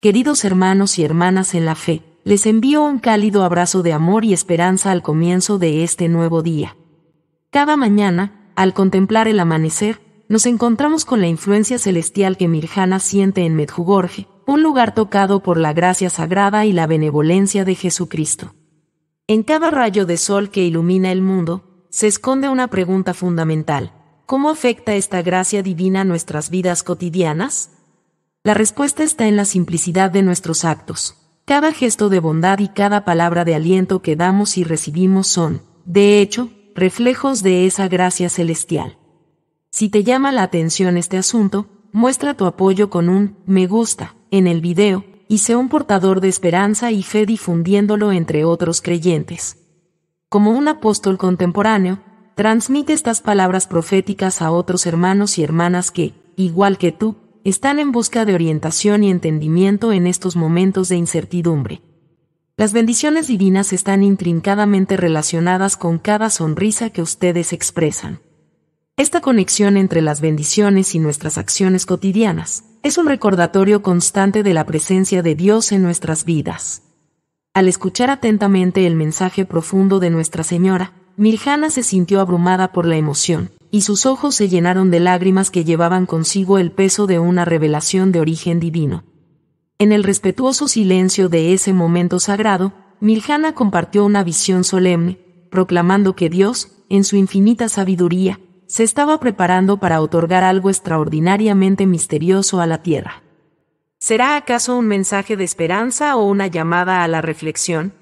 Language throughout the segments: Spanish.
Queridos hermanos y hermanas en la fe, les envío un cálido abrazo de amor y esperanza al comienzo de este nuevo día. Cada mañana, al contemplar el amanecer, nos encontramos con la influencia celestial que Mirjana siente en Medjugorje, un lugar tocado por la gracia sagrada y la benevolencia de Jesucristo. En cada rayo de sol que ilumina el mundo, se esconde una pregunta fundamental. ¿Cómo afecta esta gracia divina nuestras vidas cotidianas? La respuesta está en la simplicidad de nuestros actos. Cada gesto de bondad y cada palabra de aliento que damos y recibimos son, de hecho, reflejos de esa gracia celestial. Si te llama la atención este asunto, muestra tu apoyo con un me gusta en el video y sé un portador de esperanza y fe difundiéndolo entre otros creyentes. Como un apóstol contemporáneo, transmite estas palabras proféticas a otros hermanos y hermanas que, igual que tú, están en busca de orientación y entendimiento en estos momentos de incertidumbre. Las bendiciones divinas están intrincadamente relacionadas con cada sonrisa que ustedes expresan. Esta conexión entre las bendiciones y nuestras acciones cotidianas es un recordatorio constante de la presencia de Dios en nuestras vidas. Al escuchar atentamente el mensaje profundo de Nuestra Señora, Mirjana se sintió abrumada por la emoción, y sus ojos se llenaron de lágrimas que llevaban consigo el peso de una revelación de origen divino. En el respetuoso silencio de ese momento sagrado, Miljana compartió una visión solemne, proclamando que Dios, en su infinita sabiduría, se estaba preparando para otorgar algo extraordinariamente misterioso a la Tierra. ¿Será acaso un mensaje de esperanza o una llamada a la reflexión?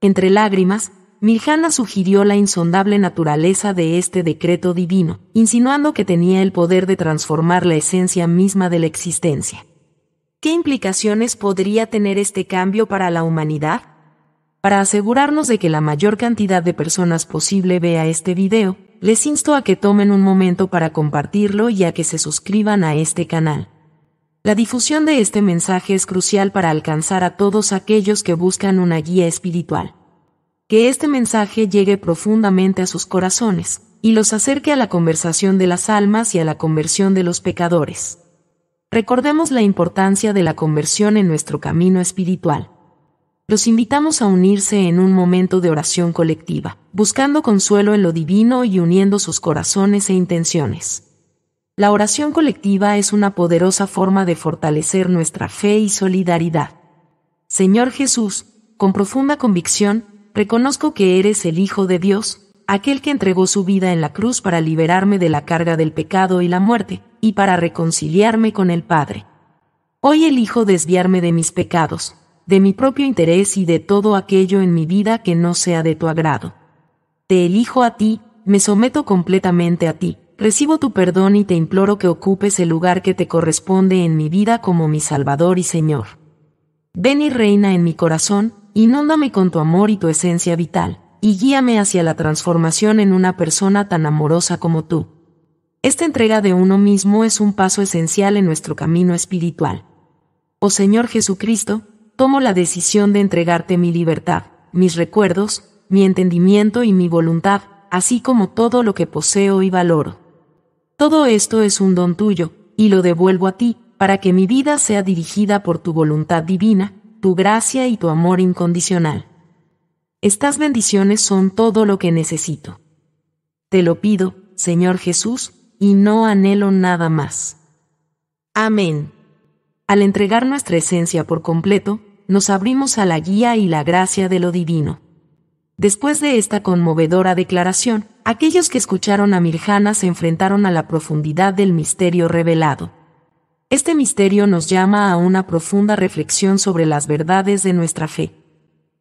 Entre lágrimas, Miljana sugirió la insondable naturaleza de este decreto divino, insinuando que tenía el poder de transformar la esencia misma de la existencia. ¿Qué implicaciones podría tener este cambio para la humanidad? Para asegurarnos de que la mayor cantidad de personas posible vea este video, les insto a que tomen un momento para compartirlo y a que se suscriban a este canal. La difusión de este mensaje es crucial para alcanzar a todos aquellos que buscan una guía espiritual que este mensaje llegue profundamente a sus corazones, y los acerque a la conversación de las almas y a la conversión de los pecadores. Recordemos la importancia de la conversión en nuestro camino espiritual. Los invitamos a unirse en un momento de oración colectiva, buscando consuelo en lo divino y uniendo sus corazones e intenciones. La oración colectiva es una poderosa forma de fortalecer nuestra fe y solidaridad. Señor Jesús, con profunda convicción, reconozco que eres el Hijo de Dios, aquel que entregó su vida en la cruz para liberarme de la carga del pecado y la muerte, y para reconciliarme con el Padre. Hoy elijo desviarme de mis pecados, de mi propio interés y de todo aquello en mi vida que no sea de tu agrado. Te elijo a ti, me someto completamente a ti, recibo tu perdón y te imploro que ocupes el lugar que te corresponde en mi vida como mi Salvador y Señor. Ven y reina en mi corazón, inóndame con tu amor y tu esencia vital, y guíame hacia la transformación en una persona tan amorosa como tú. Esta entrega de uno mismo es un paso esencial en nuestro camino espiritual. Oh Señor Jesucristo, tomo la decisión de entregarte mi libertad, mis recuerdos, mi entendimiento y mi voluntad, así como todo lo que poseo y valoro. Todo esto es un don tuyo, y lo devuelvo a ti, para que mi vida sea dirigida por tu voluntad divina, tu gracia y tu amor incondicional. Estas bendiciones son todo lo que necesito. Te lo pido, Señor Jesús, y no anhelo nada más. Amén. Al entregar nuestra esencia por completo, nos abrimos a la guía y la gracia de lo divino. Después de esta conmovedora declaración, aquellos que escucharon a Mirjana se enfrentaron a la profundidad del misterio revelado. Este misterio nos llama a una profunda reflexión sobre las verdades de nuestra fe.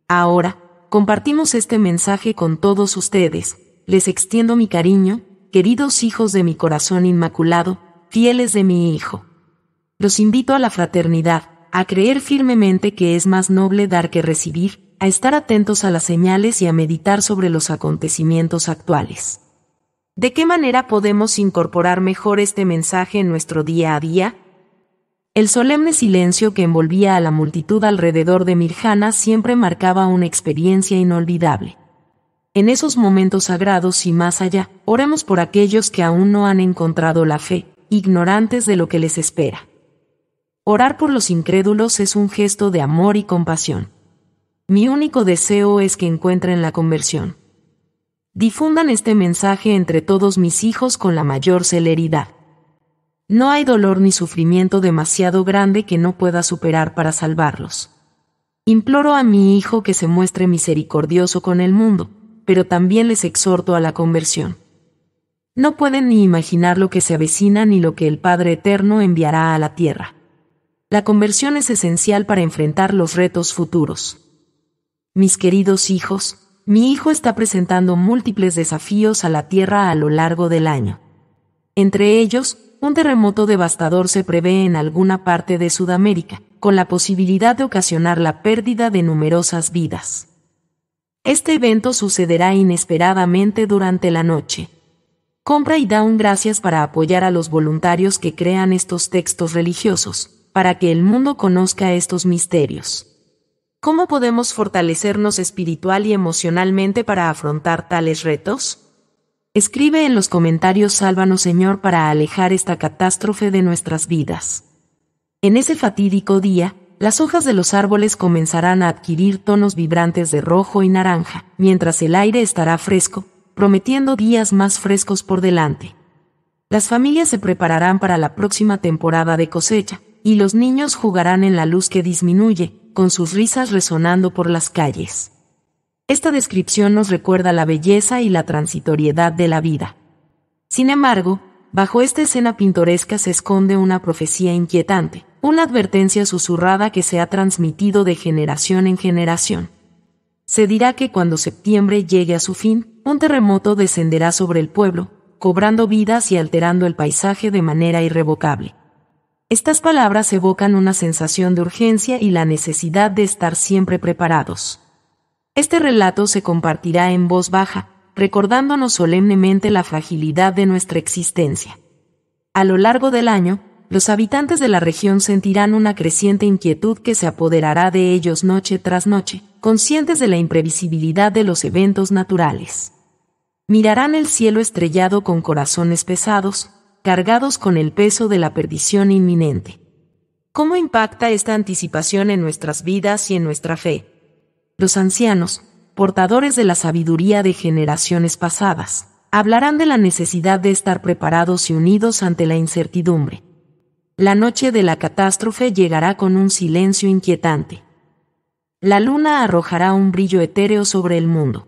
Ahora, compartimos este mensaje con todos ustedes. Les extiendo mi cariño, queridos hijos de mi corazón inmaculado, fieles de mi Hijo. Los invito a la fraternidad, a creer firmemente que es más noble dar que recibir, a estar atentos a las señales y a meditar sobre los acontecimientos actuales. ¿De qué manera podemos incorporar mejor este mensaje en nuestro día a día? El solemne silencio que envolvía a la multitud alrededor de Mirjana siempre marcaba una experiencia inolvidable. En esos momentos sagrados y más allá, oremos por aquellos que aún no han encontrado la fe, ignorantes de lo que les espera. Orar por los incrédulos es un gesto de amor y compasión. Mi único deseo es que encuentren la conversión. Difundan este mensaje entre todos mis hijos con la mayor celeridad. No hay dolor ni sufrimiento demasiado grande que no pueda superar para salvarlos. Imploro a mi Hijo que se muestre misericordioso con el mundo, pero también les exhorto a la conversión. No pueden ni imaginar lo que se avecina ni lo que el Padre Eterno enviará a la tierra. La conversión es esencial para enfrentar los retos futuros. Mis queridos hijos, mi hijo está presentando múltiples desafíos a la tierra a lo largo del año. Entre ellos, un terremoto devastador se prevé en alguna parte de Sudamérica, con la posibilidad de ocasionar la pérdida de numerosas vidas. Este evento sucederá inesperadamente durante la noche. Compra y da un gracias para apoyar a los voluntarios que crean estos textos religiosos, para que el mundo conozca estos misterios. ¿Cómo podemos fortalecernos espiritual y emocionalmente para afrontar tales retos? Escribe en los comentarios Sálvanos Señor para alejar esta catástrofe de nuestras vidas. En ese fatídico día, las hojas de los árboles comenzarán a adquirir tonos vibrantes de rojo y naranja, mientras el aire estará fresco, prometiendo días más frescos por delante. Las familias se prepararán para la próxima temporada de cosecha, y los niños jugarán en la luz que disminuye, con sus risas resonando por las calles. Esta descripción nos recuerda la belleza y la transitoriedad de la vida. Sin embargo, bajo esta escena pintoresca se esconde una profecía inquietante, una advertencia susurrada que se ha transmitido de generación en generación. Se dirá que cuando septiembre llegue a su fin, un terremoto descenderá sobre el pueblo, cobrando vidas y alterando el paisaje de manera irrevocable. Estas palabras evocan una sensación de urgencia y la necesidad de estar siempre preparados. Este relato se compartirá en voz baja, recordándonos solemnemente la fragilidad de nuestra existencia. A lo largo del año, los habitantes de la región sentirán una creciente inquietud que se apoderará de ellos noche tras noche, conscientes de la imprevisibilidad de los eventos naturales. Mirarán el cielo estrellado con corazones pesados, cargados con el peso de la perdición inminente. ¿Cómo impacta esta anticipación en nuestras vidas y en nuestra fe? los ancianos, portadores de la sabiduría de generaciones pasadas, hablarán de la necesidad de estar preparados y unidos ante la incertidumbre. La noche de la catástrofe llegará con un silencio inquietante. La luna arrojará un brillo etéreo sobre el mundo.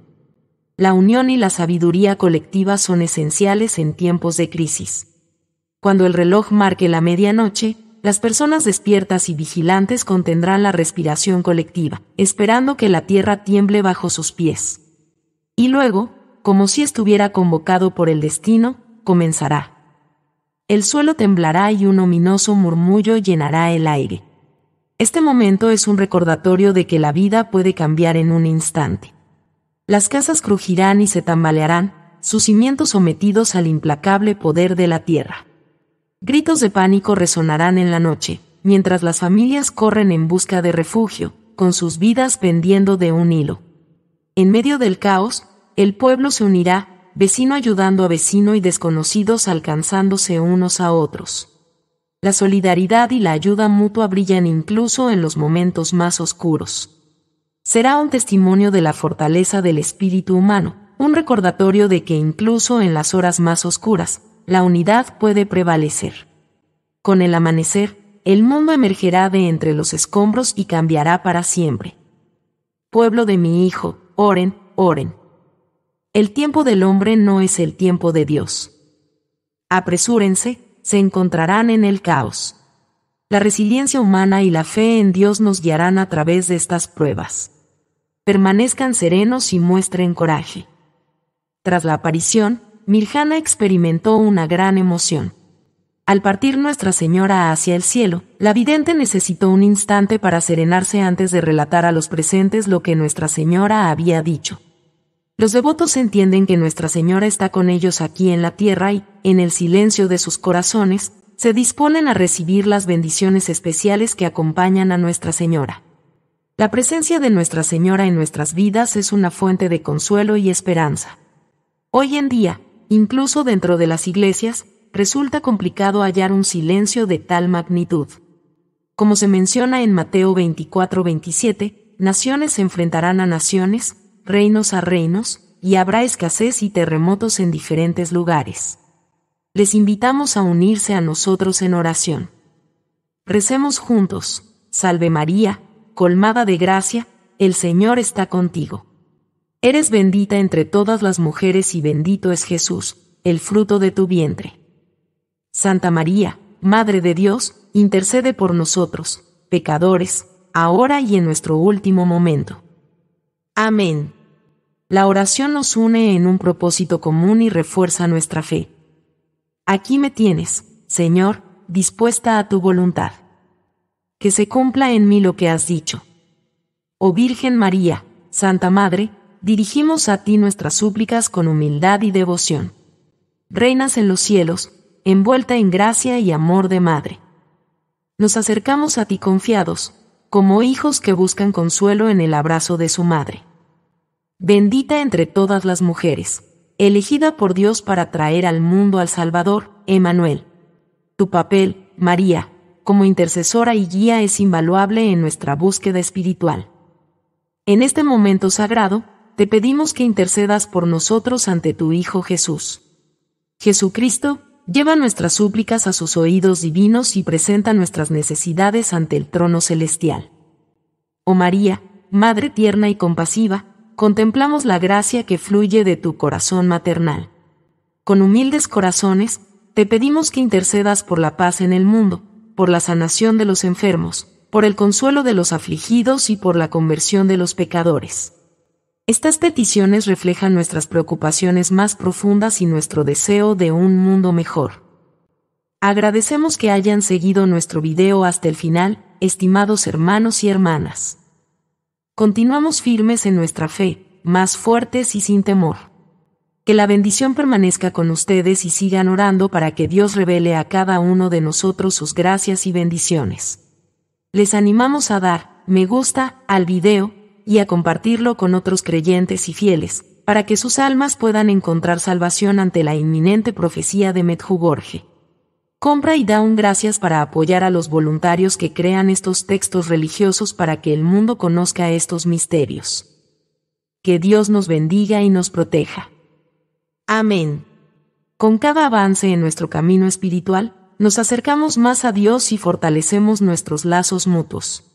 La unión y la sabiduría colectiva son esenciales en tiempos de crisis. Cuando el reloj marque la medianoche, las personas despiertas y vigilantes contendrán la respiración colectiva, esperando que la tierra tiemble bajo sus pies. Y luego, como si estuviera convocado por el destino, comenzará. El suelo temblará y un ominoso murmullo llenará el aire. Este momento es un recordatorio de que la vida puede cambiar en un instante. Las casas crujirán y se tambalearán, sus cimientos sometidos al implacable poder de la tierra. Gritos de pánico resonarán en la noche, mientras las familias corren en busca de refugio, con sus vidas pendiendo de un hilo. En medio del caos, el pueblo se unirá, vecino ayudando a vecino y desconocidos alcanzándose unos a otros. La solidaridad y la ayuda mutua brillan incluso en los momentos más oscuros. Será un testimonio de la fortaleza del espíritu humano, un recordatorio de que incluso en las horas más oscuras, la unidad puede prevalecer. Con el amanecer, el mundo emergerá de entre los escombros y cambiará para siempre. Pueblo de mi hijo, oren, oren. El tiempo del hombre no es el tiempo de Dios. Apresúrense, se encontrarán en el caos. La resiliencia humana y la fe en Dios nos guiarán a través de estas pruebas. Permanezcan serenos y muestren coraje. Tras la aparición, Mirjana experimentó una gran emoción. Al partir Nuestra Señora hacia el cielo, la vidente necesitó un instante para serenarse antes de relatar a los presentes lo que Nuestra Señora había dicho. Los devotos entienden que Nuestra Señora está con ellos aquí en la tierra y, en el silencio de sus corazones, se disponen a recibir las bendiciones especiales que acompañan a Nuestra Señora. La presencia de Nuestra Señora en nuestras vidas es una fuente de consuelo y esperanza. Hoy en día, Incluso dentro de las iglesias, resulta complicado hallar un silencio de tal magnitud. Como se menciona en Mateo 24-27, naciones se enfrentarán a naciones, reinos a reinos, y habrá escasez y terremotos en diferentes lugares. Les invitamos a unirse a nosotros en oración. Recemos juntos, Salve María, colmada de gracia, el Señor está contigo Eres bendita entre todas las mujeres y bendito es Jesús, el fruto de tu vientre. Santa María, Madre de Dios, intercede por nosotros, pecadores, ahora y en nuestro último momento. Amén. La oración nos une en un propósito común y refuerza nuestra fe. Aquí me tienes, Señor, dispuesta a tu voluntad. Que se cumpla en mí lo que has dicho. Oh Virgen María, Santa Madre, dirigimos a ti nuestras súplicas con humildad y devoción. Reinas en los cielos, envuelta en gracia y amor de madre. Nos acercamos a ti confiados, como hijos que buscan consuelo en el abrazo de su madre. Bendita entre todas las mujeres, elegida por Dios para traer al mundo al Salvador, Emanuel. Tu papel, María, como intercesora y guía es invaluable en nuestra búsqueda espiritual. En este momento sagrado, te pedimos que intercedas por nosotros ante tu Hijo Jesús. Jesucristo, lleva nuestras súplicas a sus oídos divinos y presenta nuestras necesidades ante el trono celestial. Oh María, Madre tierna y compasiva, contemplamos la gracia que fluye de tu corazón maternal. Con humildes corazones, te pedimos que intercedas por la paz en el mundo, por la sanación de los enfermos, por el consuelo de los afligidos y por la conversión de los pecadores. Estas peticiones reflejan nuestras preocupaciones más profundas y nuestro deseo de un mundo mejor. Agradecemos que hayan seguido nuestro video hasta el final, estimados hermanos y hermanas. Continuamos firmes en nuestra fe, más fuertes y sin temor. Que la bendición permanezca con ustedes y sigan orando para que Dios revele a cada uno de nosotros sus gracias y bendiciones. Les animamos a dar me gusta al video y a compartirlo con otros creyentes y fieles, para que sus almas puedan encontrar salvación ante la inminente profecía de Medjugorje. Compra y da un gracias para apoyar a los voluntarios que crean estos textos religiosos para que el mundo conozca estos misterios. Que Dios nos bendiga y nos proteja. Amén. Con cada avance en nuestro camino espiritual, nos acercamos más a Dios y fortalecemos nuestros lazos mutuos.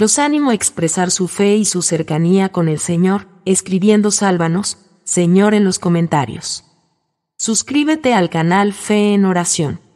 Los animo a expresar su fe y su cercanía con el Señor, escribiendo Sálvanos, Señor en los comentarios. Suscríbete al canal Fe en Oración.